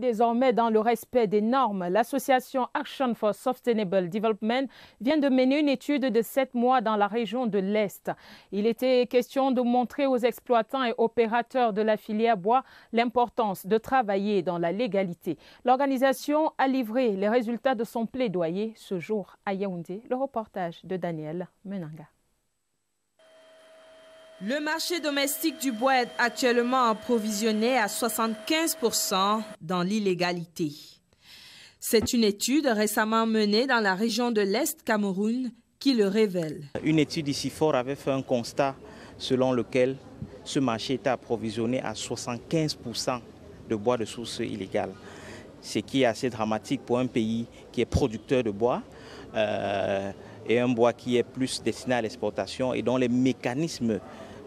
Désormais, dans le respect des normes, l'association Action for Sustainable Development vient de mener une étude de sept mois dans la région de l'Est. Il était question de montrer aux exploitants et opérateurs de la filière bois l'importance de travailler dans la légalité. L'organisation a livré les résultats de son plaidoyer ce jour à Yaoundé. Le reportage de Daniel Menanga. Le marché domestique du bois est actuellement approvisionné à 75% dans l'illégalité. C'est une étude récemment menée dans la région de l'Est Cameroun qui le révèle. Une étude ici fort avait fait un constat selon lequel ce marché était approvisionné à 75% de bois de source illégale, ce qui est assez dramatique pour un pays qui est producteur de bois. Euh, et un bois qui est plus destiné à l'exportation et dont les mécanismes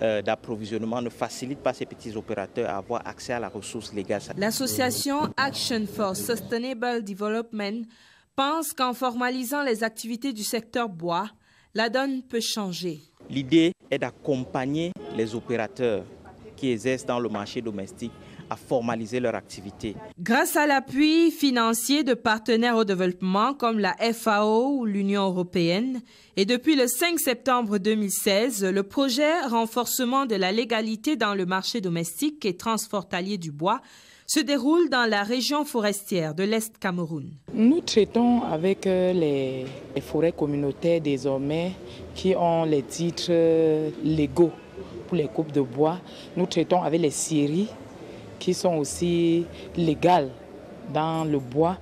euh, d'approvisionnement ne facilitent pas ces petits opérateurs à avoir accès à la ressource légale. L'association Action for Sustainable Development pense qu'en formalisant les activités du secteur bois, la donne peut changer. L'idée est d'accompagner les opérateurs qui exercent dans le marché domestique à formaliser leur activité. Grâce à l'appui financier de partenaires au développement comme la FAO ou l'Union européenne, et depuis le 5 septembre 2016, le projet Renforcement de la légalité dans le marché domestique et transfrontalier du bois se déroule dans la région forestière de l'Est Cameroun. Nous traitons avec euh, les forêts communautaires désormais qui ont les titres euh, légaux les coupes de bois. Nous traitons avec les scieries qui sont aussi légales dans le bois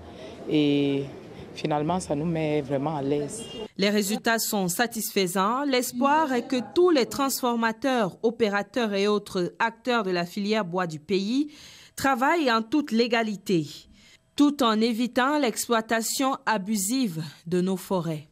et finalement, ça nous met vraiment à l'aise. Les résultats sont satisfaisants. L'espoir est que tous les transformateurs, opérateurs et autres acteurs de la filière bois du pays travaillent en toute légalité, tout en évitant l'exploitation abusive de nos forêts.